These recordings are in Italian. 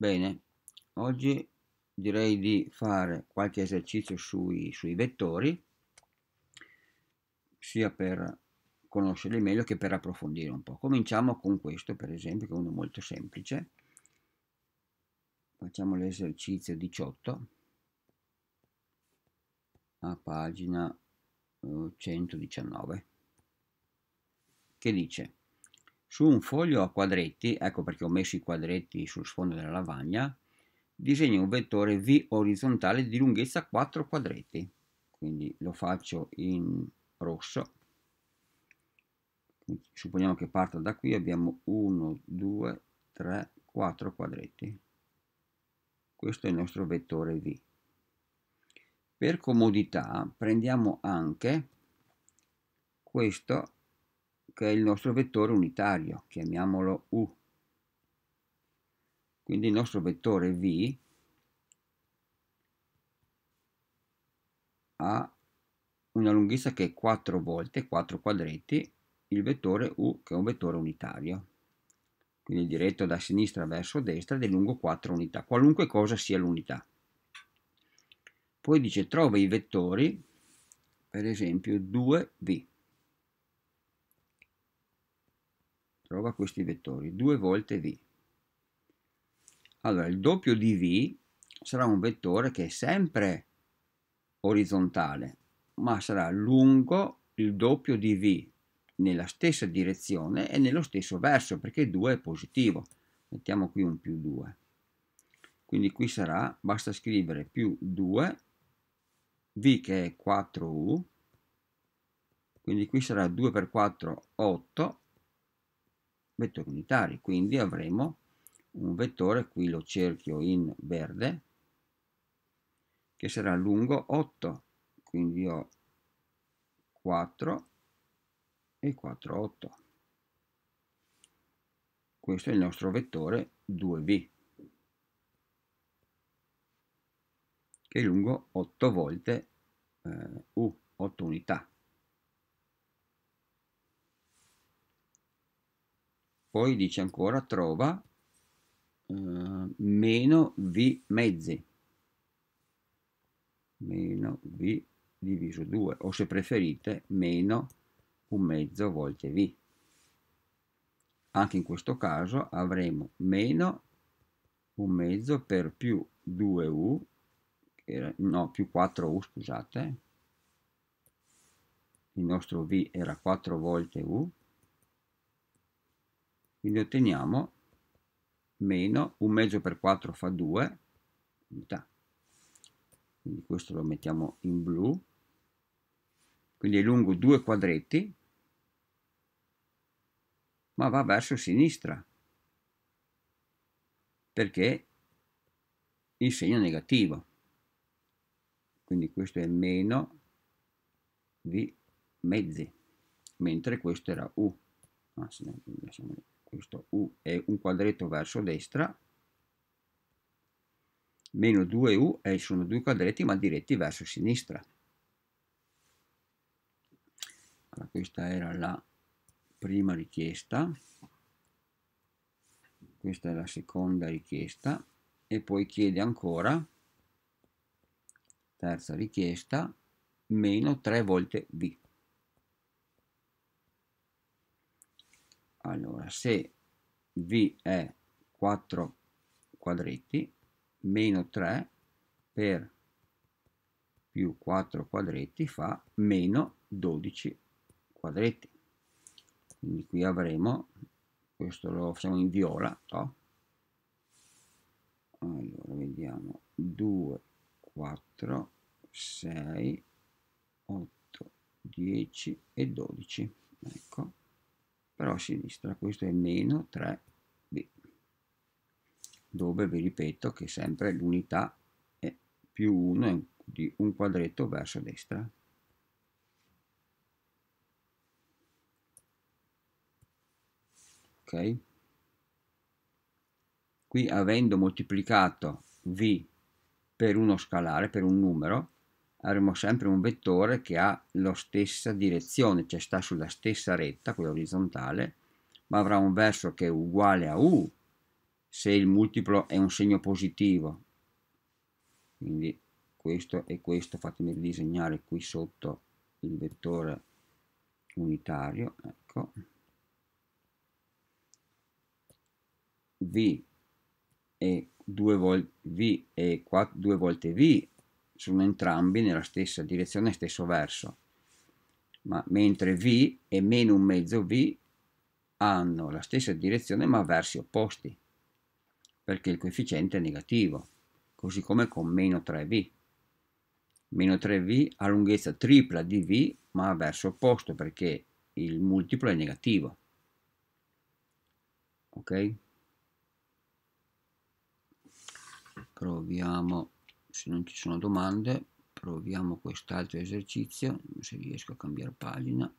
Bene, oggi direi di fare qualche esercizio sui, sui vettori, sia per conoscerli meglio che per approfondire un po'. Cominciamo con questo, per esempio, che è uno molto semplice. Facciamo l'esercizio 18 a pagina 119, eh, che dice su un foglio a quadretti, ecco perché ho messo i quadretti sul sfondo della lavagna, disegno un vettore V orizzontale di lunghezza 4 quadretti. Quindi lo faccio in rosso. Supponiamo che parta da qui, abbiamo 1, 2, 3, 4 quadretti. Questo è il nostro vettore V. Per comodità prendiamo anche questo che è il nostro vettore unitario, chiamiamolo U. Quindi il nostro vettore V ha una lunghezza che è 4 volte 4 quadretti il vettore U che è un vettore unitario quindi diretto da sinistra verso destra ed è lungo 4 unità qualunque cosa sia l'unità poi dice trova i vettori per esempio 2V trova questi vettori, 2 volte V. Allora, il doppio di V sarà un vettore che è sempre orizzontale, ma sarà lungo il doppio di V nella stessa direzione e nello stesso verso, perché 2 è positivo. Mettiamo qui un più 2. Quindi qui sarà, basta scrivere più 2, V che è 4U, quindi qui sarà 2 per 4, 8, vettori unitari, quindi avremo un vettore, qui lo cerchio in verde, che sarà lungo 8, quindi ho 4 e 4, 8. Questo è il nostro vettore 2V, che è lungo 8 volte eh, U, 8 unità. Poi dice ancora trova eh, meno V mezzi, meno V diviso 2, o se preferite meno un mezzo volte V. Anche in questo caso avremo meno un mezzo per più 2U, no, più 4U, scusate, il nostro V era 4 volte U, quindi otteniamo meno un mezzo per 4 fa 2 unità quindi questo lo mettiamo in blu quindi è lungo due quadretti ma va verso sinistra perché il segno negativo quindi questo è meno di mezzi mentre questo era u ah, sì, lasciamo lì questo U è un quadretto verso destra, meno 2U e sono due quadretti ma diretti verso sinistra. Allora, questa era la prima richiesta, questa è la seconda richiesta e poi chiede ancora, terza richiesta, meno 3 volte V. allora se V è 4 quadretti meno 3 per più 4 quadretti fa meno 12 quadretti quindi qui avremo questo lo facciamo in viola no? allora vediamo 2 4 6 8 10 e 12 ecco però a sinistra questo è meno 3b dove vi ripeto che sempre l'unità è più 1 di un quadretto verso destra ok qui avendo moltiplicato v per uno scalare per un numero avremo sempre un vettore che ha la stessa direzione, cioè sta sulla stessa retta, quella orizzontale, ma avrà un verso che è uguale a u se il multiplo è un segno positivo. Quindi questo e questo, fatemi disegnare qui sotto il vettore unitario, ecco. V e due, vol v e due volte V sono entrambi nella stessa direzione, stesso verso, ma mentre V e meno un mezzo V hanno la stessa direzione ma versi opposti, perché il coefficiente è negativo, così come con meno 3V. Meno 3V ha lunghezza tripla di V ma verso opposto perché il multiplo è negativo. Ok? Proviamo se non ci sono domande proviamo quest'altro esercizio se riesco a cambiare pagina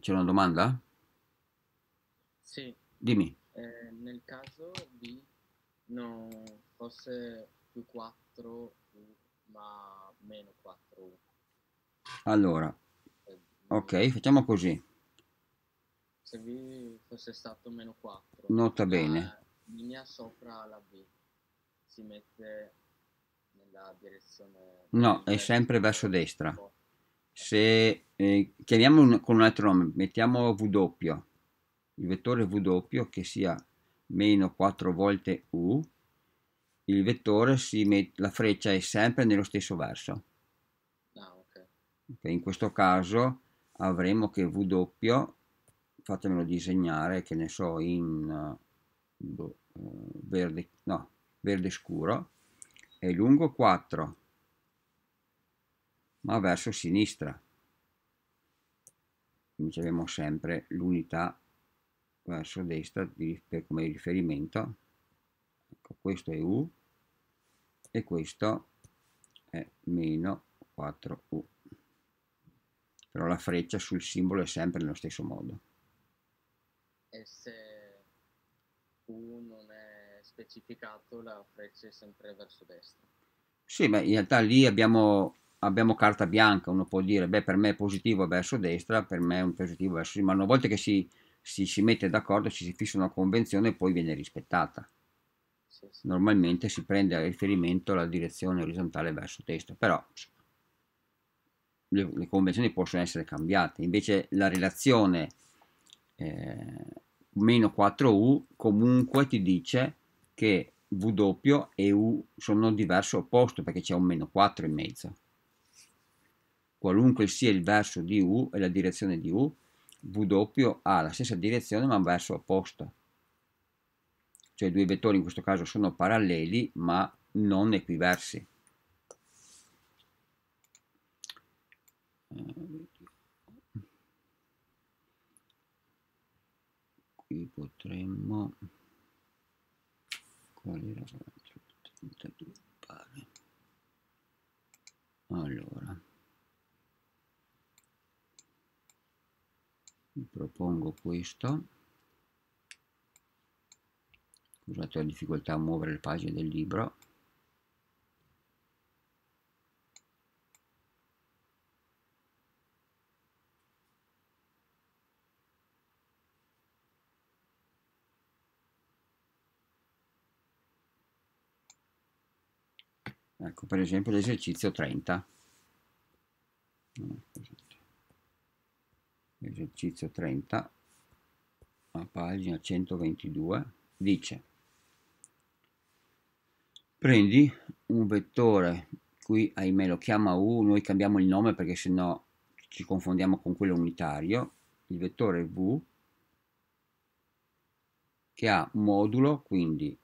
c'è una domanda? sì dimmi eh, nel caso di non fosse più 4 ma meno 4 allora eh, ok facciamo così se V fosse stato meno 4. Nota bene. Linea sopra la V si mette nella direzione... No, è sempre verso destra. Se eh, chiamiamo un, con un altro nome, mettiamo W, il vettore W che sia meno 4 volte U, il vettore si mette, la freccia è sempre nello stesso verso. Ah, okay. Okay, in questo caso avremo che W fatemelo disegnare, che ne so, in boh, verde, no, verde scuro, è lungo 4, ma verso sinistra. Quindi abbiamo sempre l'unità verso destra di, per, come riferimento. Ecco, questo è U e questo è meno 4U. Però la freccia sul simbolo è sempre nello stesso modo e se Q non è specificato la freccia è sempre verso destra. Sì, ma in realtà lì abbiamo, abbiamo, carta bianca, uno può dire, beh per me è positivo verso destra, per me è un positivo verso destra, ma una volta che si, si, si mette d'accordo, ci si fissa una convenzione e poi viene rispettata. Sì, sì. Normalmente si prende a riferimento la direzione orizzontale verso destra, però le, le convenzioni possono essere cambiate, invece la relazione eh, meno 4u comunque ti dice che W e U sono diverso opposto perché c'è un meno 4 in mezzo. Qualunque sia il verso di U e la direzione di U, W ha la stessa direzione ma un verso opposto. Cioè i due vettori in questo caso sono paralleli ma non equiversi. qui potremmo allora vi propongo questo scusate la difficoltà a muovere le pagine del libro ecco per esempio l'esercizio 30 esercizio 30 a pagina 122 dice prendi un vettore qui ahimè lo chiama u noi cambiamo il nome perché sennò ci confondiamo con quello unitario il vettore v che ha modulo quindi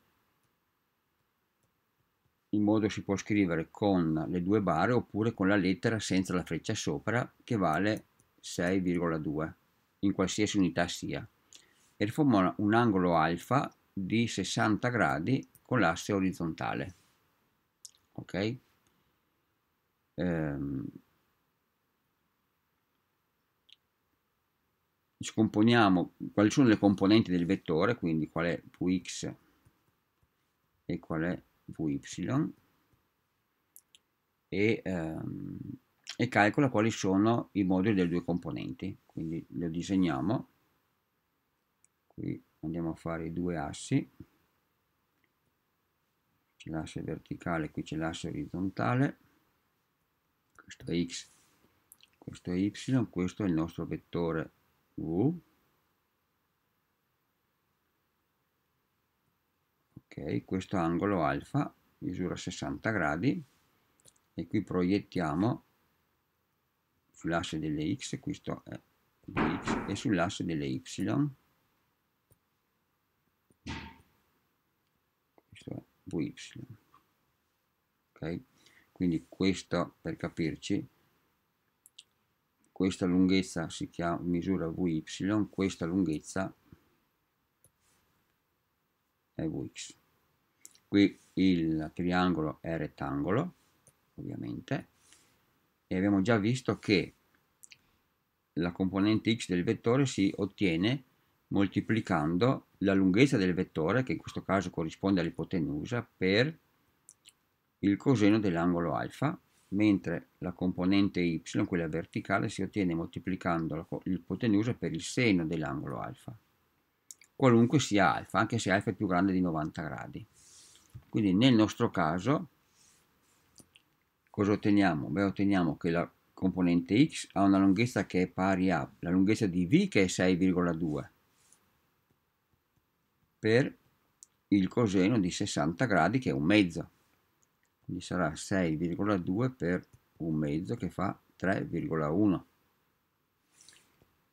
in modo si può scrivere con le due barre oppure con la lettera senza la freccia sopra che vale 6,2 in qualsiasi unità sia e formula un angolo alfa di 60 gradi con l'asse orizzontale ok ehm, scomponiamo quali sono le componenti del vettore quindi qual è Px e qual è VY e, ehm, e calcola quali sono i moduli delle due componenti. Quindi lo disegniamo, qui andiamo a fare i due assi, c'è l'asse verticale, qui c'è l'asse orizzontale, questo è X, questo è Y, questo è il nostro vettore V, questo angolo alfa misura 60 gradi e qui proiettiamo sull'asse delle x questo è dx e sull'asse delle y questo è vy ok quindi questo per capirci questa lunghezza si chiama misura vy questa lunghezza è vx qui il triangolo è rettangolo ovviamente e abbiamo già visto che la componente x del vettore si ottiene moltiplicando la lunghezza del vettore che in questo caso corrisponde all'ipotenusa per il coseno dell'angolo alfa mentre la componente y, quella verticale, si ottiene moltiplicando l'ipotenusa per il seno dell'angolo alfa, qualunque sia alfa, anche se alfa è più grande di 90 gradi. Quindi nel nostro caso cosa otteniamo? Beh, otteniamo che la componente x ha una lunghezza che è pari a la lunghezza di v che è 6,2 per il coseno di 60 gradi che è un mezzo. Quindi sarà 6,2 per un mezzo che fa 3,1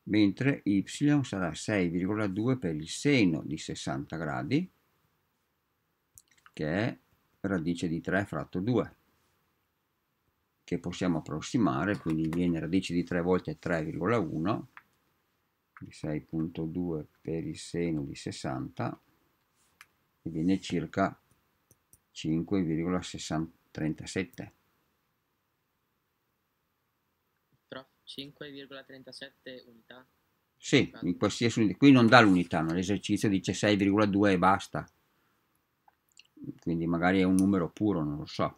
mentre y sarà 6,2 per il seno di 60 gradi che è radice di 3 fratto 2 che possiamo approssimare, quindi viene radice di 3 volte 3,1 di 6.2 per il seno di 60 e viene circa 5,37 5,37 unità? Sì, in qualsiasi, qui non dà l'unità, nell'esercizio dice 6,2 e basta quindi magari è un numero puro, non lo so.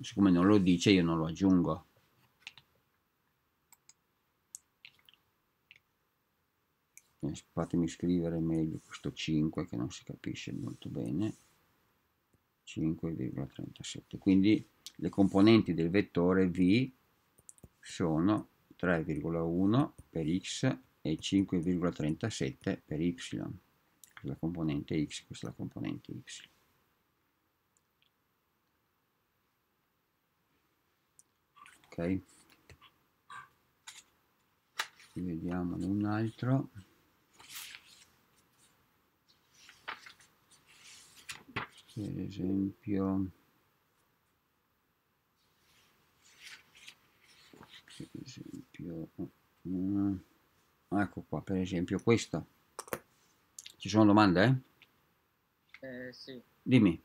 Siccome non lo dice io non lo aggiungo. Fatemi scrivere meglio questo 5 che non si capisce molto bene. 5,37. Quindi le componenti del vettore V sono 3,1 per x e 5,37 per y. Questa è la componente x, questa è la componente y. ok vediamone un altro per esempio per esempio mm, ecco qua per esempio questo ci sono domande eh, eh sì dimmi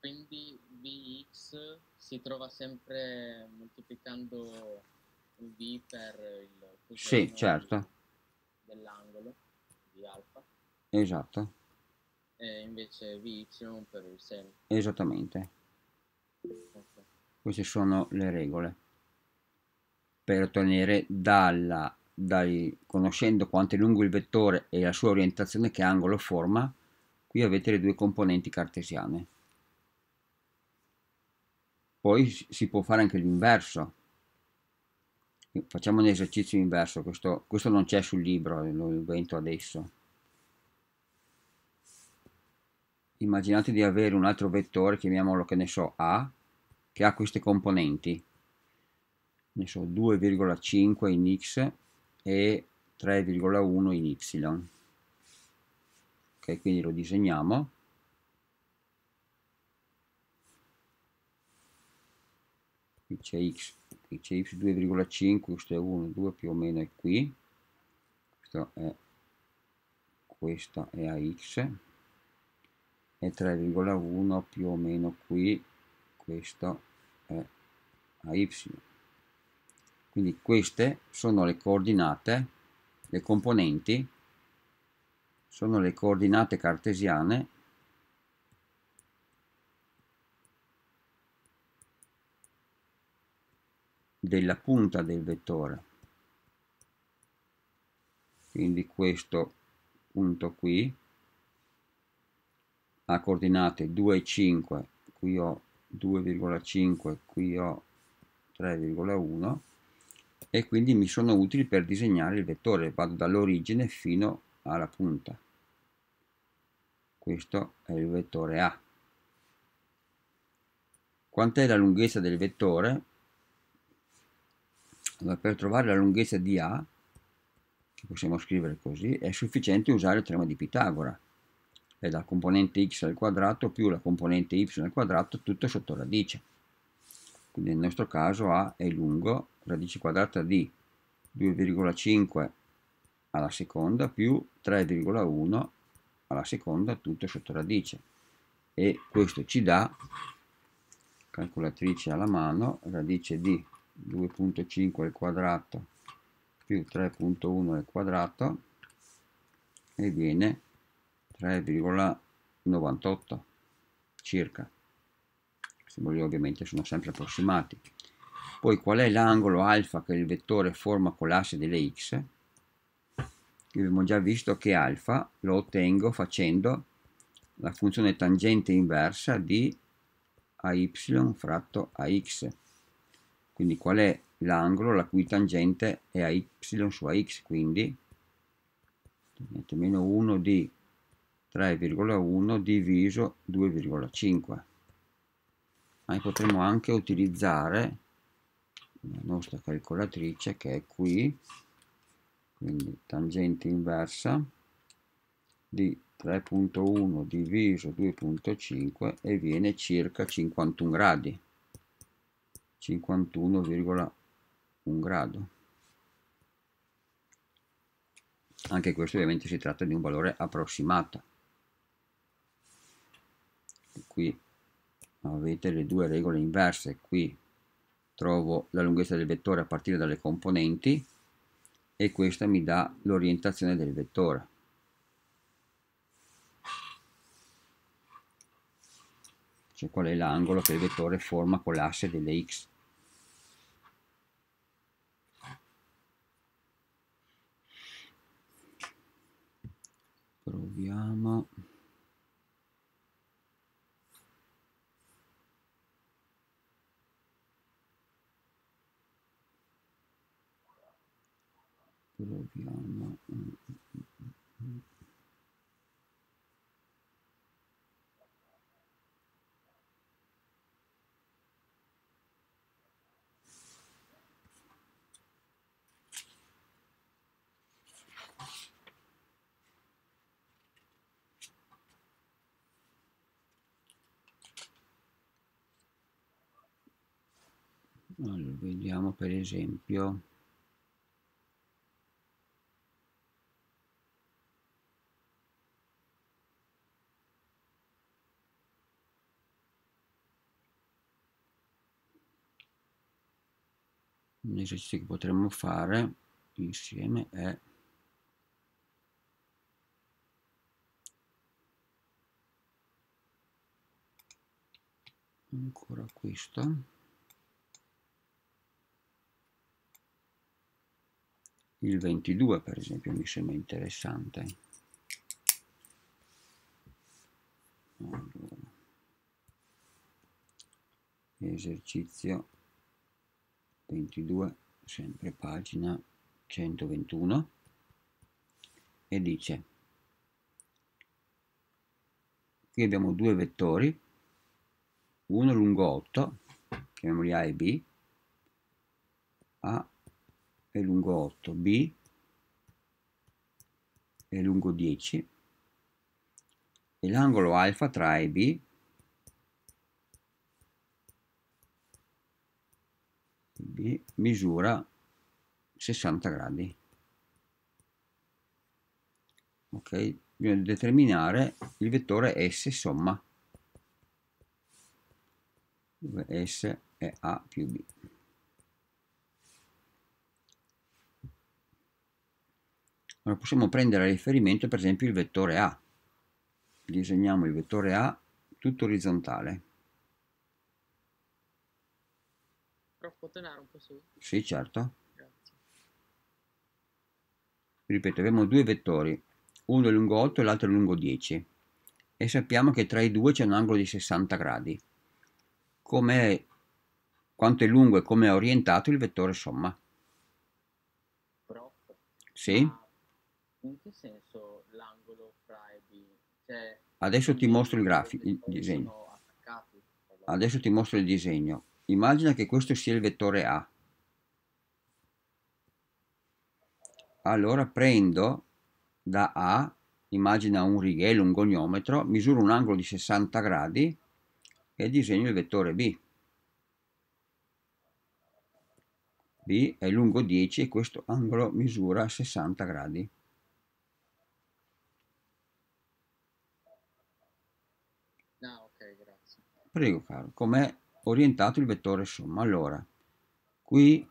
quindi vx si trova sempre moltiplicando un V per il sì, certo. dell'angolo di alfa. Esatto. E invece VY per il seno. Esattamente. Okay. Queste sono le regole per ottenere dalla, dai, conoscendo quanto è lungo il vettore e la sua orientazione che angolo forma, qui avete le due componenti cartesiane. Poi si può fare anche l'inverso. Facciamo un esercizio inverso, questo, questo non c'è sul libro, lo invento adesso. Immaginate di avere un altro vettore, chiamiamolo che ne so A, che ha queste componenti. Ne so 2,5 in x e 3,1 in y. Ok, quindi lo disegniamo. qui c'è x, qui c'è y 2,5, questo è 1, 2 più o meno è qui, questo è, questa è ax, è 3,1 più o meno qui, questo è ay. Quindi queste sono le coordinate, le componenti, sono le coordinate cartesiane della punta del vettore quindi questo punto qui ha coordinate 2, e 5 qui ho 2,5 qui ho 3,1 e quindi mi sono utili per disegnare il vettore vado dall'origine fino alla punta questo è il vettore A quant'è la lunghezza del vettore? Allora, per trovare la lunghezza di A, che possiamo scrivere così, è sufficiente usare il teorema di Pitagora. È la componente x al quadrato più la componente y al quadrato tutto sotto radice. Quindi nel nostro caso A è lungo radice quadrata di 2,5 alla seconda più 3,1 alla seconda tutto sotto radice. E questo ci dà, calcolatrice alla mano, radice di 2.5 al quadrato più 3.1 al quadrato e viene 3,98 circa i simboli ovviamente sono sempre approssimati poi qual è l'angolo alfa che il vettore forma con l'asse delle x abbiamo già visto che alfa lo ottengo facendo la funzione tangente inversa di ay fratto ax quindi qual è l'angolo la cui tangente è a y su a x, quindi meno 1 di 3,1 diviso 2,5 ma potremmo anche utilizzare la nostra calcolatrice che è qui quindi tangente inversa di 3.1 diviso 2.5 e viene circa 51 gradi 51,1 grado anche questo ovviamente si tratta di un valore approssimato qui avete le due regole inverse qui trovo la lunghezza del vettore a partire dalle componenti e questa mi dà l'orientazione del vettore cioè qual è l'angolo che il vettore forma con l'asse delle x proviamo proviamo per esempio un esercizio che potremmo fare insieme è ancora questo il 22 per esempio mi sembra interessante allora. esercizio 22 sempre pagina 121 e dice qui abbiamo due vettori uno lungo 8 chiamiamoli A e B A è lungo 8, B è lungo 10 e l'angolo alfa tra A e B B misura 60 gradi. Ok, bisogna determinare il vettore S somma, dove S è A più B. Allora possiamo prendere a riferimento per esempio il vettore A. Disegniamo il vettore A tutto orizzontale. Prof, può tenere un po' su? Sì, certo. Grazie. Ripeto, abbiamo due vettori, uno è lungo 8 e l'altro è lungo 10 e sappiamo che tra i due c'è un angolo di 60 gradi. Com'è, quanto è lungo e come è orientato il vettore somma? Prof. Sì? Ah. In che senso l'angolo fra e B? Cioè, Adesso ti mostro il grafico, il disegno. Adesso ti mostro il disegno. Immagina che questo sia il vettore A. Allora prendo da A, immagina un righello, un goniometro, misuro un angolo di 60 gradi e disegno il vettore B. B è lungo 10 e questo angolo misura 60 gradi. Prego caro, com'è orientato il vettore somma? Allora, qui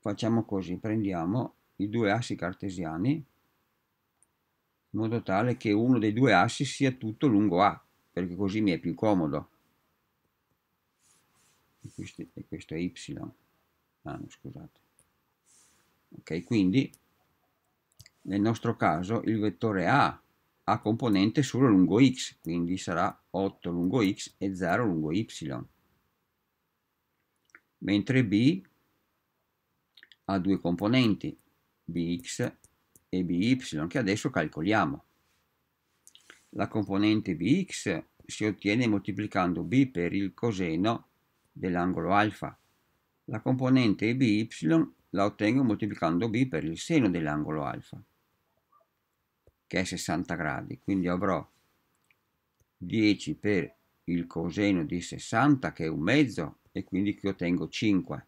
facciamo così, prendiamo i due assi cartesiani in modo tale che uno dei due assi sia tutto lungo A, perché così mi è più comodo. E questo, e questo è Y. Ah, no, scusate. Ok, quindi nel nostro caso il vettore A a componente solo lungo x, quindi sarà 8 lungo x e 0 lungo y. Mentre b ha due componenti, bx e by, che adesso calcoliamo. La componente bx si ottiene moltiplicando b per il coseno dell'angolo alfa. La componente by la ottengo moltiplicando b per il seno dell'angolo alfa che è 60 gradi quindi avrò 10 per il coseno di 60 che è un mezzo e quindi qui ottengo 5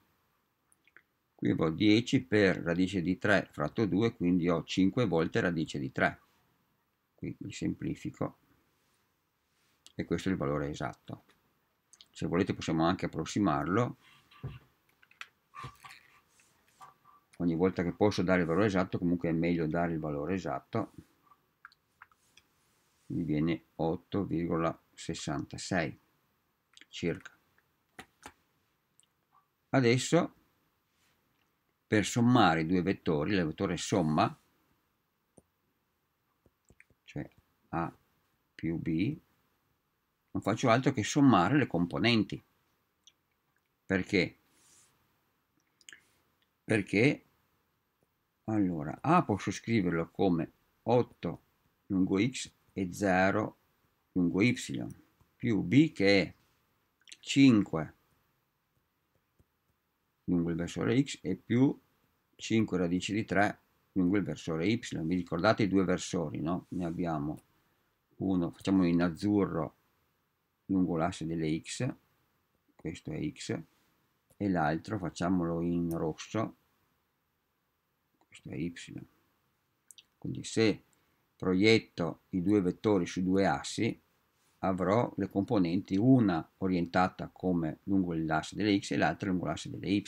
qui avrò 10 per radice di 3 fratto 2 quindi ho 5 volte radice di 3 qui li semplifico e questo è il valore esatto se volete possiamo anche approssimarlo ogni volta che posso dare il valore esatto comunque è meglio dare il valore esatto mi viene 8,66 circa adesso per sommare i due vettori il vettore somma cioè a più b non faccio altro che sommare le componenti perché perché allora a posso scriverlo come 8 lungo x e 0 lungo y più b che è 5 lungo il versore x e più 5 radici di 3 lungo il versore y. Vi ricordate i due versori, no? Ne abbiamo uno, facciamolo in azzurro lungo l'asse delle x, questo è x, e l'altro facciamolo in rosso, questo è y. Quindi se proietto i due vettori su due assi, avrò le componenti una orientata come lungo l'asse delle x e l'altra lungo l'asse delle y.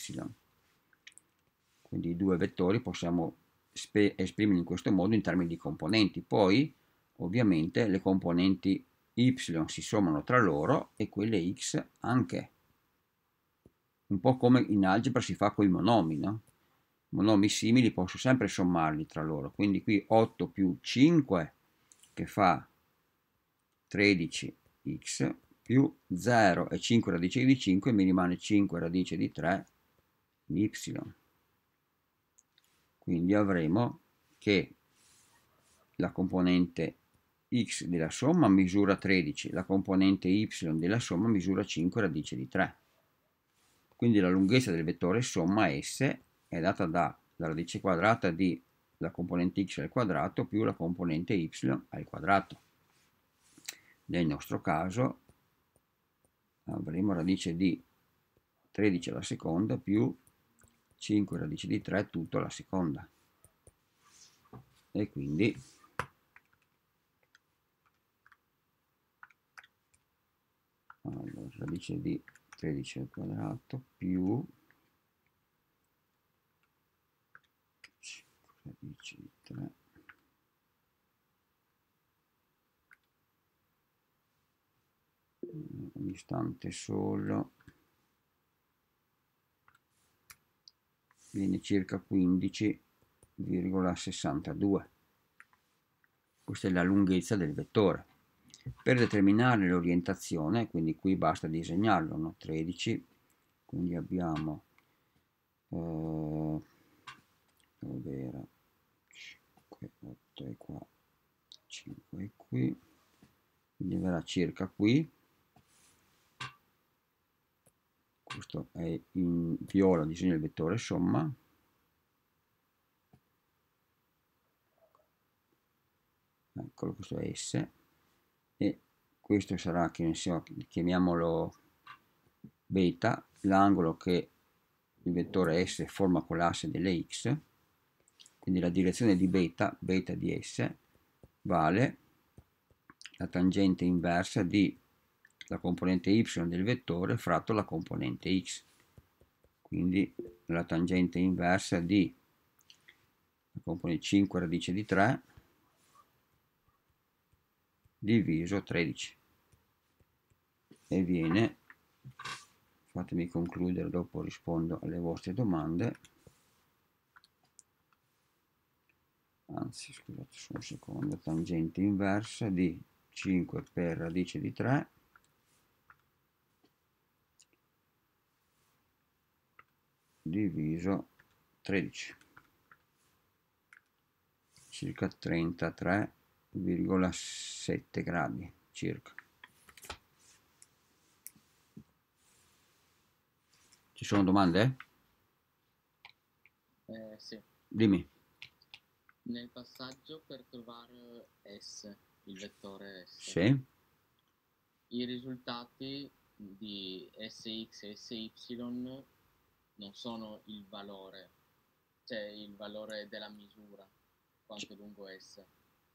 Quindi i due vettori possiamo esprimerli in questo modo in termini di componenti. Poi ovviamente le componenti y si sommano tra loro e quelle x anche. Un po' come in algebra si fa con i monomi, no? monomi simili posso sempre sommarli tra loro, quindi qui 8 più 5 che fa 13x più 0 e 5 radice di 5 mi rimane 5 radice di 3 di y. Quindi avremo che la componente x della somma misura 13, la componente y della somma misura 5 radice di 3. Quindi la lunghezza del vettore somma S è data dalla radice quadrata di la componente x al quadrato più la componente y al quadrato. Nel nostro caso avremo radice di 13 alla seconda più 5 radice di 3 tutto alla seconda. E quindi allora, radice di 13 al quadrato più C3 un istante solo viene circa 15,62 questa è la lunghezza del vettore per determinare l'orientazione quindi qui basta disegnarlo no? 13 quindi abbiamo eh, ovvero 5 8 e qua 5 e qui quindi verrà circa qui questo è in viola disegno il vettore somma eccolo questo è S e questo sarà che ne so chiamiamolo beta l'angolo che il vettore S forma con l'asse delle X quindi la direzione di beta, beta di S, vale la tangente inversa di la componente y del vettore fratto la componente x. Quindi la tangente inversa di la componente 5 radice di 3 diviso 13 e viene fatemi concludere dopo rispondo alle vostre domande anzi scusate solo un secondo, tangente inversa di 5 per radice di 3 diviso 13 circa 33,7 gradi circa ci sono domande? Eh, sì. dimmi nel passaggio per trovare S, il vettore S. Sì. I risultati di SX e SY non sono il valore, cioè il valore della misura, quanto C lungo S.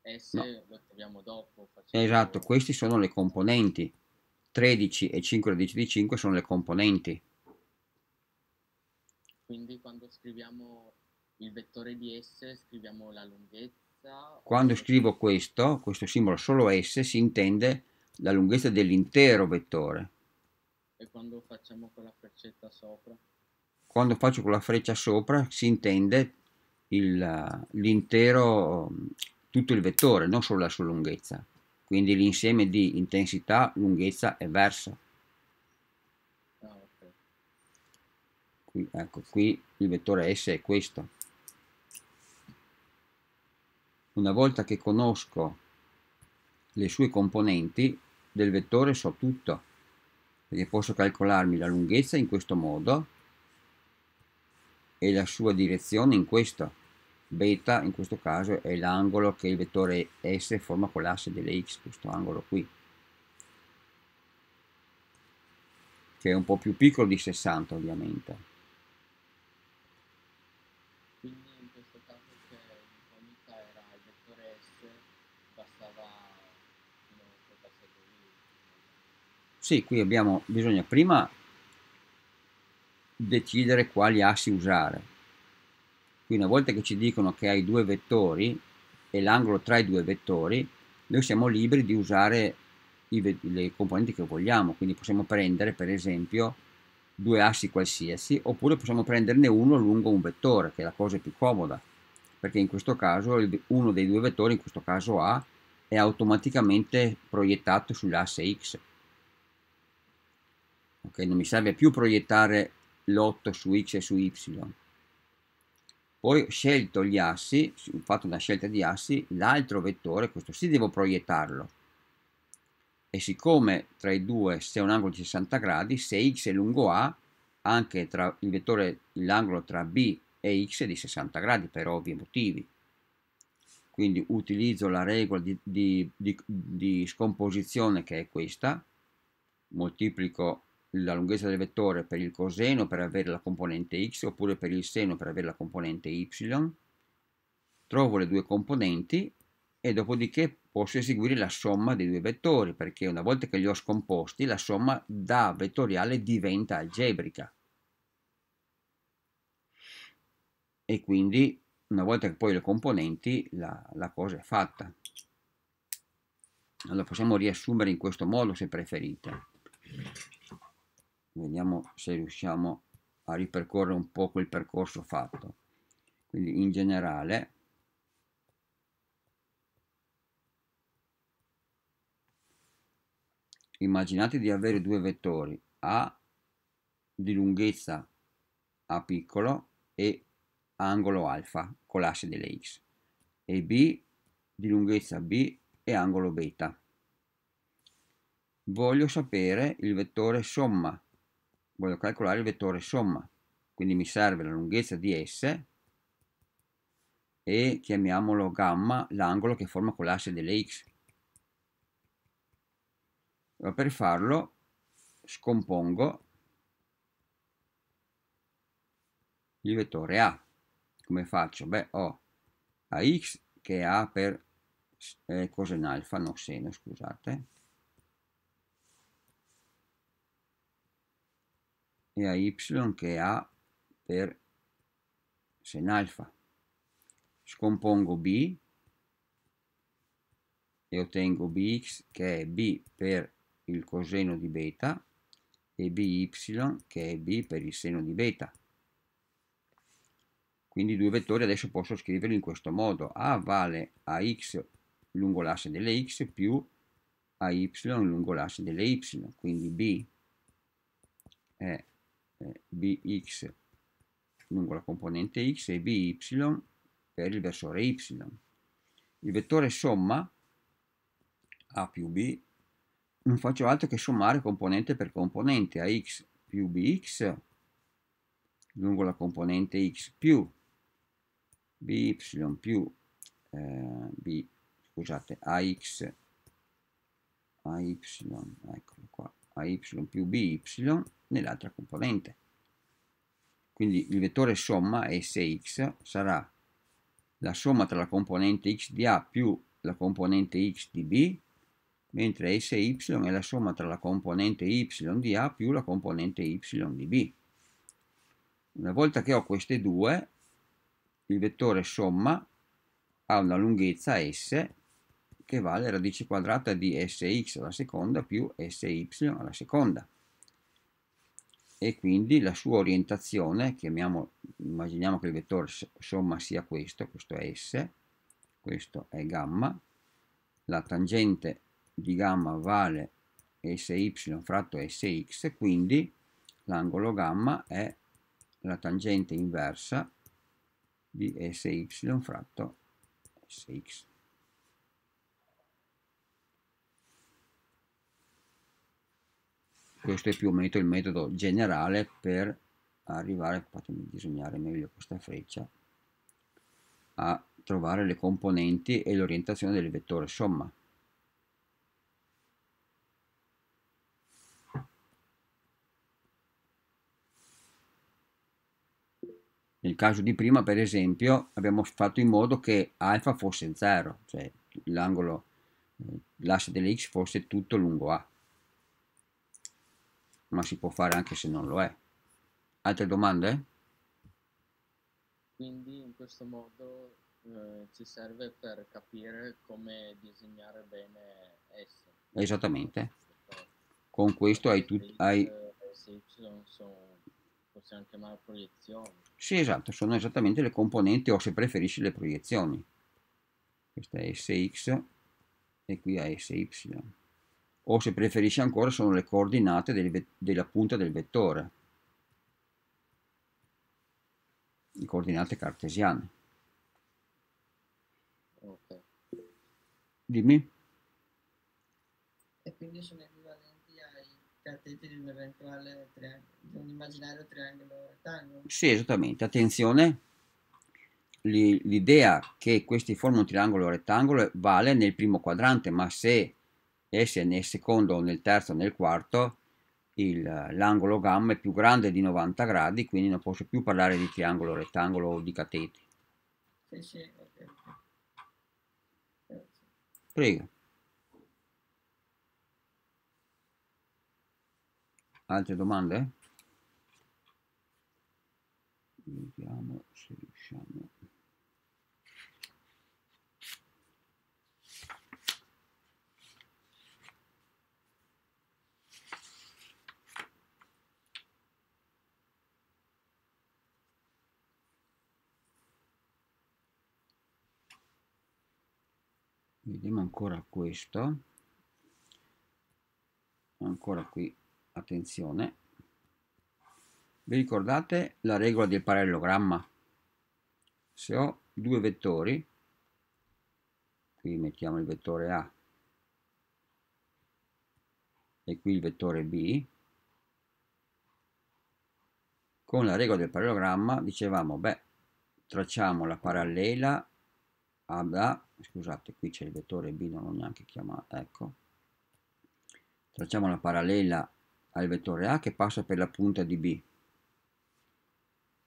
S no. lo troviamo dopo. Esatto, un... queste sono le componenti. 13 e 5 radici di 5 sono le componenti. Quindi quando scriviamo il vettore di S, scriviamo la lunghezza. Quando scrivo questo, questo simbolo solo S, si intende la lunghezza dell'intero vettore. E quando facciamo con la freccetta sopra? Quando faccio con la freccia sopra si intende l'intero, tutto il vettore, non solo la sua lunghezza. Quindi l'insieme di intensità, lunghezza e verso. Ah, qui, ecco, qui il vettore S è questo una volta che conosco le sue componenti del vettore so tutto, perché posso calcolarmi la lunghezza in questo modo e la sua direzione in questo. Beta in questo caso è l'angolo che il vettore S forma con l'asse delle x, questo angolo qui, che è un po' più piccolo di 60 ovviamente. Sì, qui abbiamo, bisogna prima decidere quali assi usare. Quindi una volta che ci dicono che hai due vettori e l'angolo tra i due vettori, noi siamo liberi di usare i, le componenti che vogliamo, quindi possiamo prendere per esempio due assi qualsiasi, oppure possiamo prenderne uno lungo un vettore, che è la cosa più comoda, perché in questo caso uno dei due vettori, in questo caso A, è automaticamente proiettato sull'asse X ok non mi serve più proiettare l'8 su x e su y poi ho scelto gli assi ho fatto una scelta di assi l'altro vettore questo sì devo proiettarlo e siccome tra i due c'è un angolo di 60 gradi se x è lungo a anche tra il vettore l'angolo tra b e x è di 60 gradi per ovvi motivi quindi utilizzo la regola di, di, di, di scomposizione che è questa moltiplico la lunghezza del vettore per il coseno per avere la componente x oppure per il seno per avere la componente y, trovo le due componenti e dopodiché posso eseguire la somma dei due vettori perché una volta che li ho scomposti la somma da vettoriale diventa algebrica e quindi una volta che poi le componenti la, la cosa è fatta la allora possiamo riassumere in questo modo se preferite vediamo se riusciamo a ripercorrere un po' quel percorso fatto quindi in generale immaginate di avere due vettori a di lunghezza a piccolo e angolo alfa con l'asse delle x e b di lunghezza b e angolo beta voglio sapere il vettore somma voglio calcolare il vettore somma, quindi mi serve la lunghezza di S e chiamiamolo gamma l'angolo che forma con l'asse delle x. Ma per farlo scompongo il vettore A. Come faccio? Beh, ho AX che è A per eh, in alfa, non seno, scusate, e a y che è A per sen alfa. Scompongo B e ottengo bx che è b per il coseno di beta e by che è b per il seno di beta. Quindi i due vettori adesso posso scriverli in questo modo. A vale a x lungo l'asse delle x più a y lungo l'asse delle y. Quindi b è bx lungo la componente x e by per il versore y. Il vettore somma a più b non faccio altro che sommare componente per componente ax più bx lungo la componente x più by più eh, b scusate ax ay eccolo qua a y più by nell'altra componente. Quindi il vettore somma sx sarà la somma tra la componente x di A più la componente x di B, mentre SY è la somma tra la componente Y di A più la componente Y di B. Una volta che ho queste due, il vettore somma ha una lunghezza S che vale radice quadrata di sx alla seconda più sy alla seconda e quindi la sua orientazione, chiamiamo, immaginiamo che il vettore somma sia questo, questo è S, questo è gamma, la tangente di gamma vale SY fratto SX, quindi l'angolo gamma è la tangente inversa di SY fratto SX. questo è più o meno il metodo generale per arrivare, fatemi disegnare meglio questa freccia, a trovare le componenti e l'orientazione del vettore somma. Nel caso di prima, per esempio, abbiamo fatto in modo che alfa fosse 0, cioè l'angolo, eh, l'asse dell'x fosse tutto lungo A ma si può fare anche se non lo è. Altre domande? Quindi in questo modo eh, ci serve per capire come disegnare bene S. Esattamente. Con questo hai tutti... Hai... SY sono, possiamo chiamare proiezioni. Sì, esatto, sono esattamente le componenti o se preferisci le proiezioni. Questa è SX e qui è SY o se preferisci ancora sono le coordinate del, della punta del vettore, le coordinate cartesiane. Okay. Dimmi. E quindi sono equivalenti ai cateti di un eventuale triangolo, di un immaginario triangolo rettangolo? Sì, esattamente. Attenzione, l'idea che questi formano un triangolo rettangolo vale nel primo quadrante, ma se esse nel secondo, nel terzo, nel quarto l'angolo gamma è più grande di 90 gradi, quindi non posso più parlare di triangolo, rettangolo o di cateti. Prego. Altre domande? Vediamo se riusciamo. vediamo ancora questo ancora qui attenzione vi ricordate la regola del parallelogramma se ho due vettori qui mettiamo il vettore A e qui il vettore B con la regola del parallelogramma dicevamo beh tracciamo la parallela ad A scusate qui c'è il vettore b non l'ho neanche chiamato ecco tracciamo la parallela al vettore a che passa per la punta di b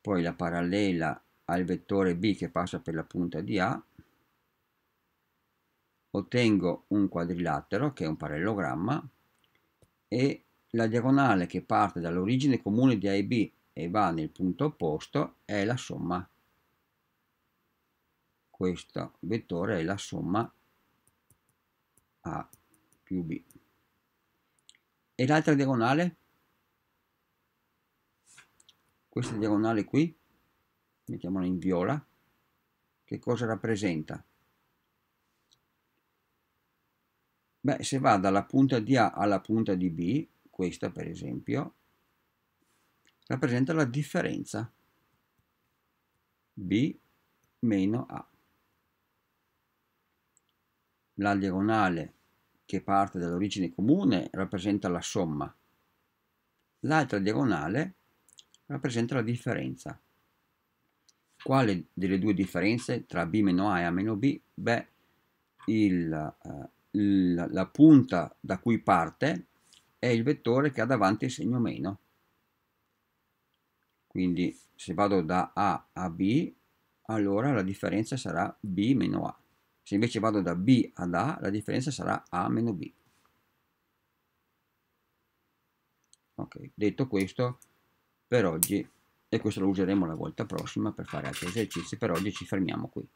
poi la parallela al vettore b che passa per la punta di a ottengo un quadrilatero che è un parallelogramma e la diagonale che parte dall'origine comune di A e B e va nel punto opposto è la somma questo vettore è la somma a più b. E l'altra diagonale? Questa diagonale qui, mettiamola in viola, che cosa rappresenta? Beh, se va dalla punta di A alla punta di B, questa per esempio, rappresenta la differenza B meno A. La diagonale che parte dall'origine comune rappresenta la somma, l'altra diagonale rappresenta la differenza. Quale delle due differenze tra b-a e a-b? Beh, il, eh, il, la punta da cui parte è il vettore che ha davanti il segno meno. Quindi se vado da a a b, allora la differenza sarà b a. Se invece vado da B ad A, la differenza sarà A meno B. Ok, detto questo, per oggi, e questo lo useremo la volta prossima per fare altri esercizi, per oggi ci fermiamo qui.